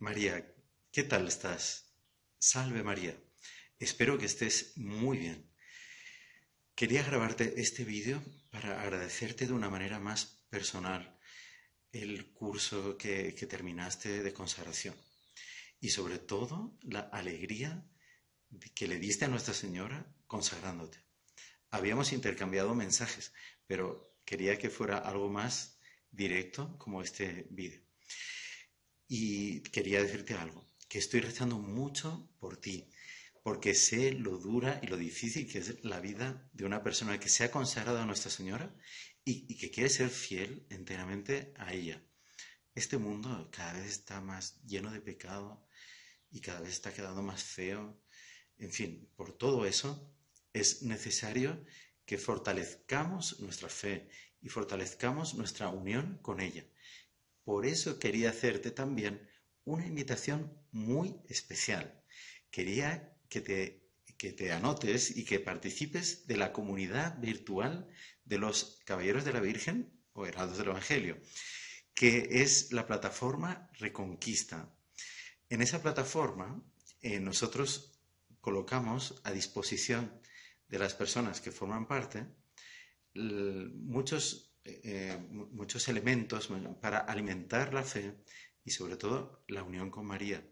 María, ¿qué tal estás? Salve María, espero que estés muy bien. Quería grabarte este vídeo para agradecerte de una manera más personal el curso que, terminaste de consagración y sobre todo la alegría que le diste a Nuestra Señora consagrándote. Habíamos intercambiado mensajes, pero quería que fuera algo más directo como este vídeo. Y quería decirte algo, que estoy rezando mucho por ti, porque sé lo dura y lo difícil que es la vida de una persona que se ha consagrado a Nuestra Señora y, y que quiere ser fiel enteramente a ella. Este mundo cada vez está más lleno de pecado y cada vez está quedando más feo. En fin, por todo eso es necesario que fortalezcamos nuestra fe y fortalezcamos nuestra unión con ella por eso quería hacerte también una invitación muy especial. Quería que te, anotes y que participes de la comunidad virtual de los Caballeros de la Virgen o Heraldos del Evangelio, que es la plataforma Reconquista. En esa plataforma eh, nosotros colocamos a disposición de las personas que forman parte muchos eh, eh, muchos elementos para alimentar la fe y sobre todo la unión con María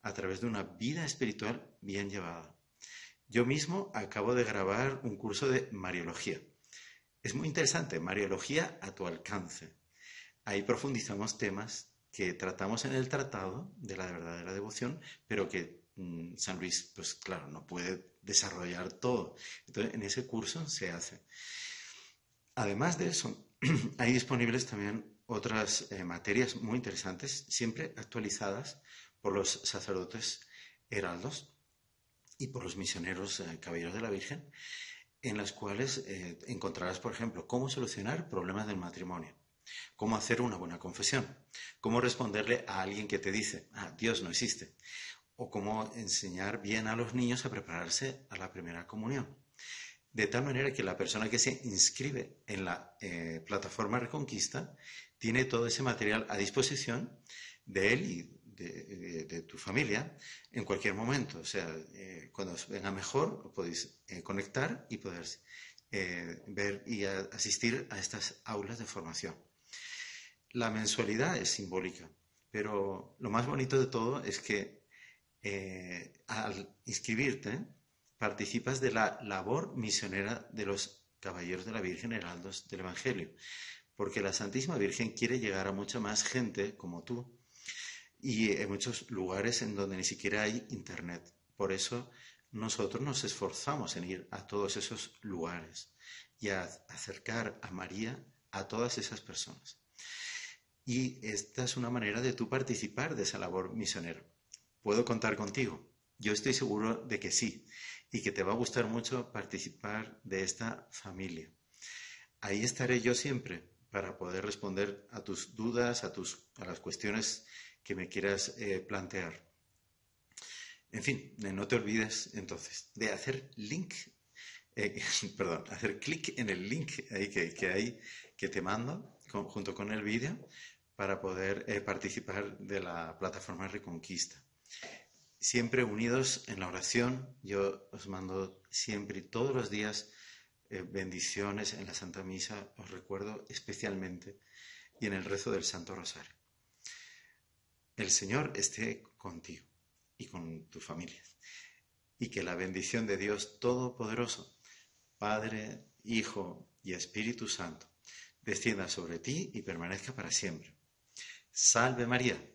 a través de una vida espiritual bien llevada. Yo mismo acabo de grabar un curso de Mariología. Es muy interesante, Mariología a tu alcance. Ahí profundizamos temas que tratamos en el tratado de la verdadera devoción, pero que mm, San Luis, pues claro, no puede desarrollar todo. Entonces, en ese curso se hace. Además de eso, hay disponibles también otras eh, materias muy interesantes, siempre actualizadas por los sacerdotes heraldos y por los misioneros eh, caballeros de la Virgen, en las cuales eh, encontrarás, por ejemplo, cómo solucionar problemas del matrimonio, cómo hacer una buena confesión, cómo responderle a alguien que te dice, ah, Dios no existe, o cómo enseñar bien a los niños a prepararse a la primera comunión de tal manera que la persona que se inscribe en la eh, plataforma Reconquista tiene todo ese material a disposición de él y de, eh, tu familia en cualquier momento. O sea, eh, cuando os venga mejor, podéis conectar y poder ver y asistir a estas aulas de formación. La mensualidad es simbólica, pero lo más bonito de todo es que al inscribirte, participas de la labor misionera de los caballeros de la Virgen Heraldos del Evangelio, porque la Santísima Virgen quiere llegar a mucha más gente como tú y en muchos lugares en donde ni siquiera hay internet. Por eso nosotros nos esforzamos en ir a todos esos lugares y a acercar a María a todas esas personas. Y esta es una manera de tú participar de esa labor misionera. ¿Puedo contar contigo? Yo estoy seguro de que sí y que te va a gustar mucho participar de esta familia. Ahí estaré yo siempre para poder responder a tus dudas, a, tus, las cuestiones que me quieras eh, plantear. En fin, no te olvides entonces de hacer link, eh, perdón, hacer clic en el link que, hay que te mando junto con el vídeo para poder eh, participar de la plataforma Reconquista siempre unidos en la oración. Yo os mando siempre y todos los días eh, bendiciones en la Santa Misa, os recuerdo especialmente, y en el rezo del Santo Rosario. El Señor esté contigo y con tu familia, y que la bendición de Dios Todopoderoso, Padre, Hijo y Espíritu Santo, descienda sobre ti y permanezca para siempre. Salve María